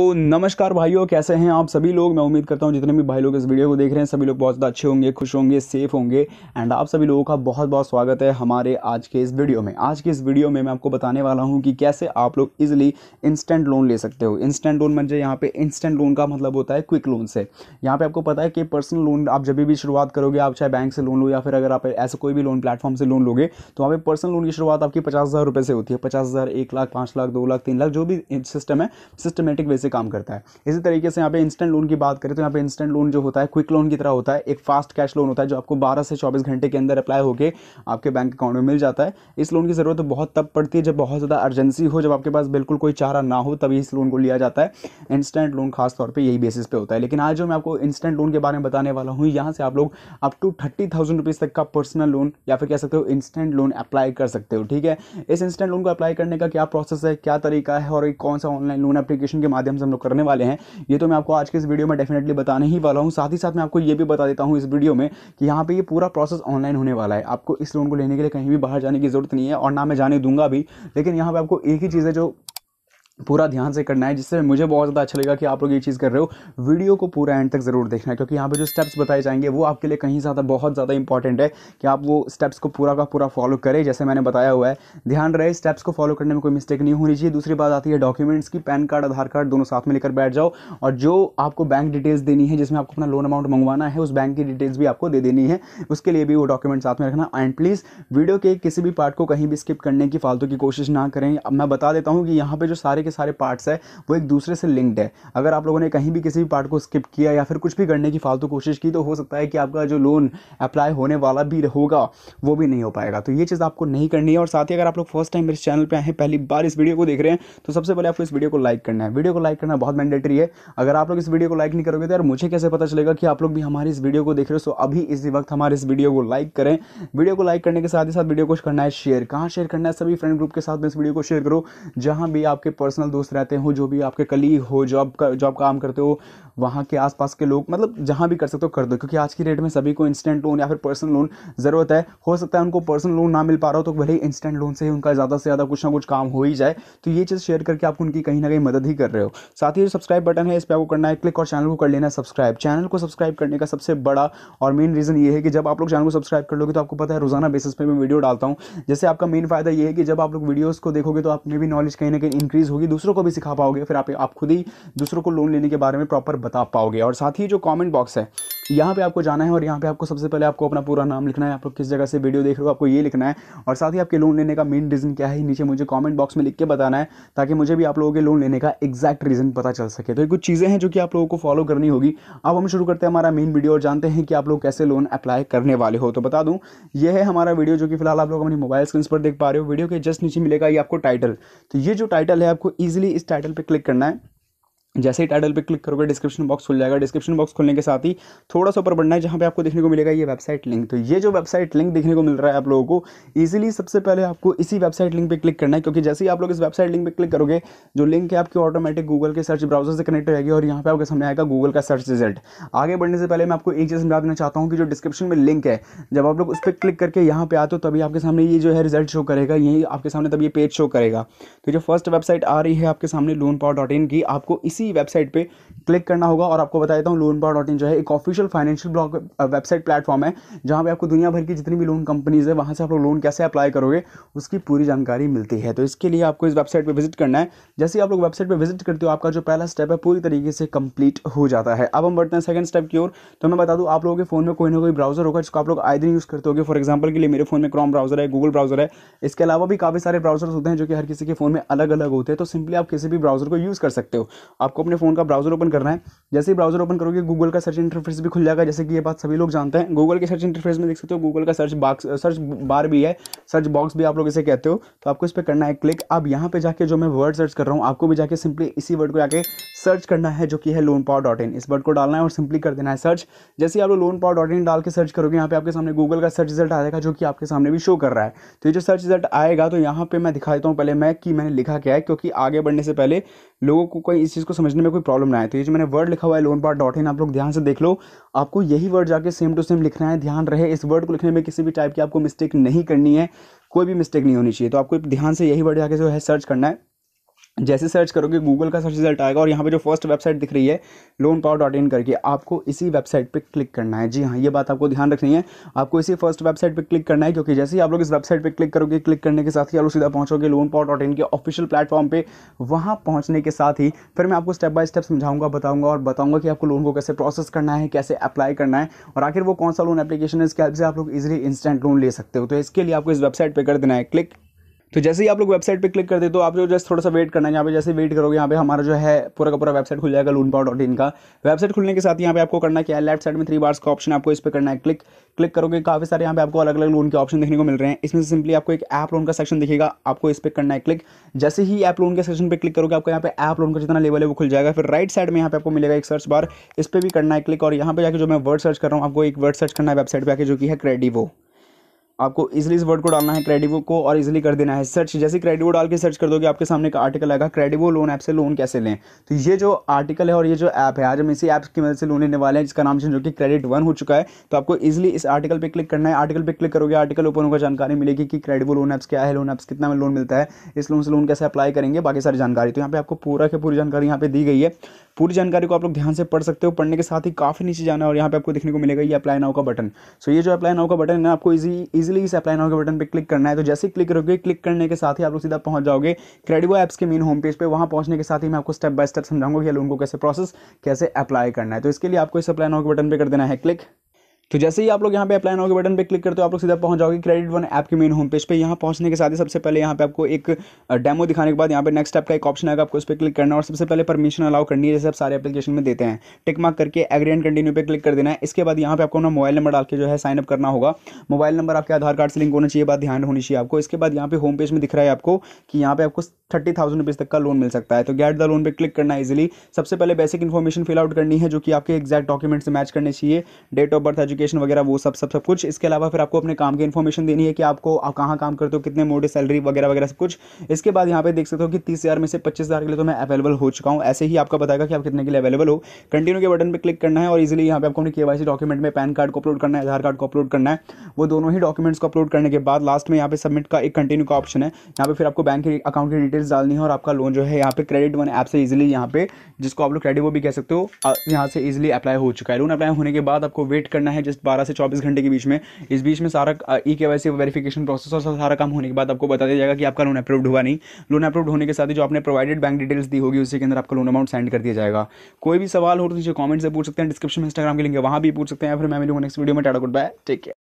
तो नमस्कार भाइयों कैसे हैं आप सभी लोग मैं उम्मीद करता हूं जितने भी भाई लोग इस वीडियो को देख रहे हैं सभी लोग बहुत ज़्यादा अच्छे होंगे खुश होंगे सेफ होंगे एंड आप सभी लोगों का बहुत बहुत स्वागत है हमारे आज के इस वीडियो में आज के इस वीडियो में मैं आपको बताने वाला हूं कि कैसे आप लोग इजिली इंस्टेंट लोन ले सकते हो इंस्टेंट लोन मजे यहाँ पे इंस्टेंट लोन का मतलब होता है क्विक लोन से यहाँ पर आपको पता है कि पर्सनल लोन आप जब भी शुरुआत करोगे आप चाहे बैंक से लोन लो या फिर अगर आप ऐसे कोई भी लोन प्लेटफॉर्म से लोन लोगे तो वहाँ पर पर्सनल लोन की शुरुआत आपकी पचास हज़ार रुपये से होती है पचास हज़ार एक लाख पाँच लाख दो लाख तीन लाख जो भी सिस्टम है सिस्टमेटिक बेसिक काम करता है इसी तरीके से यहाँ पे इंस्टेंट लोन की बात करें तो यहाँ पे इंस्टेंट लोन जो होता है क्विक लोन की तरह होता है एक फास्ट कैश लोन होता है जो आपको 12 से 24 घंटे के अंदर अप्लाई होकर आपके बैंक अकाउंट में मिल जाता है इस लोन की ज़रूरत बहुत तब पड़ती है जब बहुत ज़्यादा अर्जेंसी हो जब आपके पास बिल्कुल कोई चारा ना हो तभी इस लोन को लिया जाता है इंस्टेंट लोन खासतौर पर यही बेसिस पे होता है लेकिन आज जो मैं आपको इंस्टेंट लोन के बारे में बताने वाला हूँ यहाँ से आप लोग अप टू थर्टी थाउजेंड तक का पर्सनल लोन या फिर कह सकते हो इंस्टेंट लोन अप्लाई कर सकते हो ठीक है इस इंस्टेंट लोन को अप्लाई करने का क्या प्रोसेस है क्या तरीका है और कौन सा ऑनलाइन लोन एप्लीकेशन के माध्यम गेम्स हम लोग करने वाले हैं ये तो मैं आपको आज के इस वीडियो में डेफिनेटली बताने ही वाला हूँ साथ ही साथ मैं आपको ये भी बता देता हूँ इस वीडियो में कि यहाँ पर ये पूरा प्रोसेस ऑनलाइन होने वाला है आपको इस लोन को लेने के लिए कहीं भी बाहर जाने की ज़रूरत नहीं है और ना मैं जाने दूंगा भी लेकिन यहाँ पर आपको एक ही चीज़ है जो पूरा ध्यान से करना है जिससे मुझे बहुत ज़्यादा अच्छा लगेगा कि आप लोग ये चीज़ कर रहे हो वीडियो को पूरा एंड तक ज़रूर देखना है क्योंकि यहाँ पे जो स्टेप्स बताए जाएंगे वो आपके लिए कहीं ज़्यादा बहुत ज़्यादा इंपॉर्टेंट है कि आप वो स्टेप्स को पूरा का पूरा फॉलो करें जैसे मैंने बताया हुआ है ध्यान रहे स्टेप्स को फॉलो करने में कोई मिस्टेक नहीं होनी चाहिए दूसरी बात आती है डॉक्यूमेंट्स की पैन कार्ड आधार कार्ड दोनों साथ में लेकर बैठ जाओ और जो आपको बैंक डिटेल्स देनी है जिसमें आपको अपना लोन अमाउंट मंगवाना है उस बैंक की डिटेल्स भी आपको दे देनी है उसके लिए भी वो डॉक्यूमेंट साथ में रखना एंड प्लीज़ वीडियो के किसी भी पार्ट को कहीं भी स्किप करने की फालतू की कोशिश ना करें अब मैं बता देता हूँ कि यहाँ पर जो सारे के सारे पार्ट्स है वो एक दूसरे से लिंक्ड है अगर आप लोगों ने कहीं भी किसी भी पार्ट को स्किप किया या फिर कुछ भी करने की फालतू कोशिश की तो हो सकता है कि आपका जो लोन अप्लाई होने वाला भी होगा वो भी नहीं हो पाएगा तो ये चीज़ आपको नहीं करनी है और साथ ही अगर आप लोग फर्स्ट टाइम मेरे चैनल पर आए हैं पहली बार इस वीडियो को देख रहे हैं तो सबसे पहले आपको इस वीडियो को लाइक करना है वीडियो को लाइक करना बहुत मैंडेटरी है अगर आप लोग इस वीडियो को लाइक नहीं करोगे तो यार मुझे कैसे पता चलेगा कि आप लोग भी हमारे इस वीडियो को देख रहे हो सो तो अभी इसी वक्त हमारे इस वीडियो को लाइक करें वीडियो को लाइक करने के साथ ही साथ वीडियो को करना है शेयर कहाँ शेयर करना है सभी फ्रेंड ग्रुप के साथ में इस वीडियो को शेयर करो जहाँ भी आपके पर्सनल पर्सनल दोस्त रहते हो जो भी आपके कलीग हो जॉब का जॉब काम करते हो वहाँ के आसपास के लोग मतलब जहाँ भी कर सकते हो कर दो क्योंकि आज की डेट में सभी को इंस्टेंट लोन या फिर पर्सनल लोन ज़रूरत है हो सकता है उनको पर्सनल लोन ना मिल पा रहा हो तो भले ही इंस्टेंट लोन से ही उनका ज़्यादा से ज़्यादा कुछ ना कुछ काम हो ही जाए तो ये चीज़ शेयर करके आप उनकी कहीं ना कहीं मदद ही कर रहे हो साथ ही जो सब्सक्राइब बटन है इस पर आपको करना है क्लिक और चैनल को कर लेना सब्सक्राइब चैनल को सब्सक्राइब करने का सबसे बड़ा और मेन रीज़न ये है कि जब आप लोग चैनल को सब्सक्राइब कर लोगे तो आपको पता है रोज़ाना बेसिस पर मैं वीडियो डालता हूँ जैसे आपका मेन फायदा ये है कि जब आप लोग वीडियोज़ को देखोगे तो आपने भी नॉलेज कहीं ना कहीं इंक्रीज़ होगी दूसरों को भी सिखा पाओगे फिर आप आप खुद ही दूसरों को लोन लेने के बारे में प्रॉपर बता पाओगे और साथ ही जो कॉमेंट बॉक्स है यहाँ पे आपको जाना है और यहाँ पे आपको सबसे पहले आपको अपना पूरा नाम लिखना है आप लोग किस जगह से वीडियो देख रहे हो आपको ये लिखना है और साथ ही आपके लोन लेने का मेन रीज़न क्या है नीचे मुझे कॉमेंट बॉक्स में लिख के बताना है ताकि मुझे भी आप लोगों के लोन लेने का एक्जैक्ट रीज़न पता चल सके तो ये कुछ चीज़ें हैं जो कि आप लोगों को फॉलो करनी होगी अब हम शुरू करते हैं हमारा मेन वीडियो और जानते हैं कि आप लोग कैसे लोन अप्लाई करने वाले हो तो बता दूँ ये है हमारा वीडियो जो कि फिलहाल आप लोग अपनी मोबाइल स्क्रीन पर देख पा रहे हो वीडियो के जस्ट नीचे मिलेगा ये आपको टाइटल तो ये जो टाइटल है आपको ईजिली इस टाइटल पर क्लिक करना है जैसे ही टाइटल पे क्लिक करोगे डिस्क्रिप्शन बॉक्स खुल जाएगा डिस्क्रिप्शन बॉक्स खुलने के साथ ही थोड़ा सा ऊपर बढ़ना है जहाँ पे आपको देखने को मिलेगा ये वेबसाइट लिंक तो ये जो वेबसाइट लिंक देखने को मिल रहा है आप लोगों को इजीली सबसे पहले आपको इसी वेबसाइट लिंक पे क्लिक करना है क्योंकि जैसे ही आप लोग इस वेबसाइट लिंक पर क्लिक करोगे जो लिंक है आपकी ऑटोमेटिक गूगल के सर्च ब्राउजर से कनेक्ट रहेगी और यहाँ पे आपके सामने आएगा गूगल का सर्च रिजल्ट आगे बढ़ने से पहले मैं आपको एक चीज़ समझा देना चाहता हूँ कि जो डिस्क्रिप्शन में लिंक है जब आप लोग उस पर क्लिक करके यहाँ पे आते हो तभी आपके सामने ये जो है रिजल्ट शो करेगा यही आपके सामने तब ये पेज शो करेगा तो जो फर्स्ट वेबसाइट आ रही है आपके सामने लोन पावर डॉट इन की आपको इसी इसी वेबसाइट पे क्लिक करना होगा और आपको बता देता हूँ लोन बार डॉट इन जो है एक official financial blog website platform है जहाँ पे आपको दुनिया भर की जितनी भी लोन कंपनीज़ है वहाँ से आप लोग लोन कैसे अप्लाई करोगे उसकी पूरी जानकारी मिलती है तो इसके लिए आपको इस वेबसाइट पर विजिट करना है जैसे आप लोग वेबसाइट पर विजिट करते हो आपका जो पहला स्टेप है पूरी तरीके से कंप्लीट हो जाता है अब हम बढ़ते हैं सेकंड स्टेप की ओर तो मैं बता दूँ आप लोगों के फ़ोन में कोई ना कोई ब्राउजर होगा जिसको आप लोग आए दिन यूज़ करते हो फॉर एग्जाम्पल के लिए मेरे फ़ोन में क्रॉम ब्राउजर है गूगल ब्राउजर है इसके अलावा भी काफ़ी सारे ब्राउजर होते हैं जो कि हर किसी के फ़ोन में अलग अलग होते हैं तो सिंपली आप किसी भी ब्राउजर को यूज़ कर सकते हो आप आपको अपने फ़ोन का ब्राउज़र ओपन करना है जैसे ही ब्राउज़र ओपन करोगे गूगल का सर्च इंटरफेस भी खुल जाएगा जैसे कि ये बात सभी लोग जानते हैं गूगल के सर्च इंटरफेस में देख सकते हो गूगल का सर्च बॉक्स सर्च बार भी है सर्च बॉक्स भी आप लोग इसे कहते हो तो आपको इस पर करना है क्लिक अब यहाँ पर जाके जो मैं वर्ड सर्च कर रहा हूँ आपको भी जाके सिंपली इसी वर्ड को जाकर सर्च करना है जो कि है लोन पावर डॉट इन इस वर्ड को डालना है और सिंपली कर देना है सर्च जैसे ही आप लोग लोन पावर डॉट इन डाल के सर्च करोगे यहाँ पे आपके सामने गूगल का सर्च रिजल्ट आएगा जो कि आपके सामने भी शो कर रहा है तो ये जो सर्च रिजल्ट आएगा तो यहाँ पे मैं दिखा देता हूँ पहले मैं कि मैंने लिखा क्या है क्योंकि आगे बढ़ने से पहले लोगों को कोई इस चीज़ को समझने में कोई प्रॉब्लम ना आए तो ये जो मैंने वर्ड लिखा हुआ है लोन पार्ट डॉट इन आप लोग ध्यान से देख लो आपको यही वर्ड जाके सेम टू सेम लिखना है ध्यान रहे इस वर्ड को लिखने में किसी भी टाइप की आपको मिस्टेक नहीं करनी है कोई भी मिस्टेक नहीं होनी चाहिए तो आपको ध्यान से यही वर्ड जाके जो है सर्च करना है जैसे सर्च करोगे गूगल का सर्च रिजल्ट आएगा और यहाँ पे जो फर्स्ट वेबसाइट दिख रही है लोन पावर डॉट इन करके आपको इसी वेबसाइट पे क्लिक करना है जी हाँ ये बात आपको ध्यान रखनी है आपको इसी फर्स्ट वेबसाइट पे क्लिक करना है क्योंकि जैसे ही आप लोग इस वेबसाइट पे क्लिक करोगे क्लिक करने के साथ ही आप लोग सीधा पहुँचोगे लोन पावर डॉट इन के ऑफिशियल प्लेटफॉर्म पर वहाँ पहुँचने के साथ ही फिर मैं आपको स्टेप बाय स्टेप समझाऊंगा बताऊँगा और बताऊँगा कि आपको लोन को कैसे प्रोसेस करना है कैसे अप्लाई करना है और आखिर वो कौन सा लोन एप्लीकेशन है इसके हेल्प से आप लोग इजिली इंस्टेंट लोन ले सकते हो तो इसके लिए आपको इस वेबसाइट पर कर देना है क्लिक तो जैसे ही आप लोग वेबसाइट पे क्लिक करते देते तो आप जो जस्ट थोड़ा सा वेट करना है यहाँ पे जैसे वेट करोगे यहाँ पे हमारा जो है पूरा का पूरा वेबसाइट खुल जाएगा लून पाव डॉट इन का वेबसाइट खुलने के साथ यहाँ पे आपको करना क्या है लेफ्ट साइड में थ्री बार्स का ऑप्शन आपको इस पर करना है क्लिक क्लिक करोगे काफ़ी सारे यहाँ पे आपको अलग अलग लोन के ऑप्शन देखने को मिल रहे हैं इसमें सिंपली आपको एक ऐप लोन का सेक्शन दिखेगा आपको इस पर करना है क्लिक जैसे ही ऐप लोन के सेक्शन पर क्लिक करोगे आपको यहाँ पे ऐप लोन का जितना लेवल है वो खुल जाएगा फिर राइट साइड में यहाँ पे आपको मिलेगा एक सर्च बार इस पर भी करना है क्लिक और यहाँ पे जाकर जो मैं वर्ड सर्च कर रहा हूँ आपको एक वर्ड सर्च करना है वेबसाइट पर आकर जो कि है क्रेडिवो आपको इजिली इस वर्ड को डालना है क्रेडिवो को और इजिली कर देना है सर्च जैसे क्रेडिवो डाल के सर्च कर दोगे आपके सामने का आर्टिकल आएगा क्रेडिवो लोन ऐप से लोन कैसे लें तो ये जो आर्टिकल है और ये जो ऐप है आज हम इसी ऐप की मदद से लोन लेने वाले हैं जिसका नाम जो कि क्रेडिट वन हो चुका है तो आपको इजिली इस आर्टिकल पर क्लिक करना है आर्टिकल पर क्लिक करोगे आर्टिकल ओपन होगा जानकारी मिलेगी कि क्रेडिवो लोन ऐप्स क्या है लोन ऐप्स कितना में लोन मिलता है इस लोन से लोन कैसे अप्लाई करेंगे बाकी सारी जानकारी तो यहाँ पे आपको पूरा की पूरी जानकारी यहाँ पे दी गई है पूरी जानकारी को आप लोग ध्यान से पढ़ सकते हो पढ़ने के साथ ही काफ़ी नीचे जाना है और यहाँ पे आपको देखने को मिलेगा ये अप्लाई नाउ का बटन सो ये जो अप्लाई नाउ का बटन है आपको इजी इजिली इस अपलाई नाउ के बटन पर क्लिक करना है तो जैसे ही क्लिक करोगे क्लिक करने के साथ ही आप लोग सीधा पहुंच जाओगे क्रेडिबो एप्स के मेन होम पेज पर वहाँ पहुंचने के साथ ही मैं आपको स्टेप बाय स्टेप समझाऊंगा कि लोन को कैसे प्रोसेस कैसे अप्लाई करना है तो इसके लिए आपको इस अप्लाई नाउ के बटन पर कर देना है क्लिक तो जैसे ही आप लोग यहाँ पे अप्लाई नाउ के बटन पे क्लिक करते हो आप लोग सीधा पहुंच जाओगे क्रेडिट वन ऐप के मेन होम पेज पे यहाँ पहुंचने के साथ ही सबसे पहले यहाँ पे आपको एक डेमो दिखाने के बाद यहाँ पे नेक्स्ट स्टेप का एक ऑप्शन आएगा आपको उस पर क्लिक करना और सबसे पहले परमिशन अलाउ करनी है जैसे आप सारे एप्लीकेशन में देते हैं टिक मार्क करके एग्री एंड कंटिन्यू पर क्लिक कर देना है इसके बाद यहाँ पे आपको अपना मोबाइल नंबर डाल के जो है साइनअप करना होगा मोबाइल नंबर आपके आधार कार्ड से लिंक होना चाहिए बात ध्यान होनी चाहिए आपको इसके बाद यहाँ पे होम पेज में दिख रहा है आपको कि यहाँ पे आपको थर्टी थाउजेंड रुपीज़ तक का लोन मिल सकता है तो गेट द लोन पे क्लिक करना इजिली सबसे पहले बेसिक इन्फॉर्मेशन फिल आउट करनी है जो कि आपके एग्जैक्ट डॉक्यूमेंट से मैच करने चाहिए date of birth education qualification वगैरह वो सब सब सब कुछ इसके अलावा फिर आपको अपने काम की इन्फॉर्मेशन देनी है कि आपको आप कहाँ काम करते हो कितने मोटे सैलरी वगैरह वगैरह सब कुछ इसके बाद यहाँ पे देख सकते हो कि तीस हज़ार में से पच्चीस हज़ार के लिए तो मैं अवेलेबल हो चुका हूँ ऐसे ही आपका बताएगा कि आप कितने के लिए अवेलेबल हो कंटिन्यू के बटन पर क्लिक करना है और इजिली यहाँ पे आपको अपने के डॉक्यूमेंट में पैन कार्ड को अपलोड करना है आधार कार्ड को अपलोड करना है वो दोनों ही डॉक्यूमेंट्स को अपलोड करने के बाद लास्ट में यहाँ पे सबमिट का एक कंटिन्यू का ऑप्शन है यहाँ पे फिर आपको बैंक के अकाउंट की डिटेल्स डालनी है और आपका लोन जो है यहाँ पे क्रेडिट वन ऐप से इजिली यहाँ पे जिसको आप लोग क्रेडिट वो भी कह सकते हो यहाँ से इजिली अप्लाई हो चुका है लोन अप्लाई होने के बाद आपको वेट करना है जस्ट बारह से चौबीस घंटे के बीच में इस बीच में सारा ई के वाई सी वेरीफिकेशन प्रोसेस और सारा काम होने के बाद आपको बता दिया जाएगा कि आपका लोन अप्रूव्ड हुआ नहीं लोन अप्रूव्ड होने के साथ ही जो आपने प्रोवाइडेड बैंक डिटेल्स दी होगी उसी के अंदर आपका लोन अमाउंट सेंड कर दिया जाएगा कोई भी सवाल हो तो नीचे कॉमेंट से पूछ सकते हैं डिस्क्रिप्शन में इंस्टाग्राम के लिंक वहाँ भी पूछ सकते हैं फिर मैं मिलूंगा नेक्स्ट वीडियो में tata goodbye take care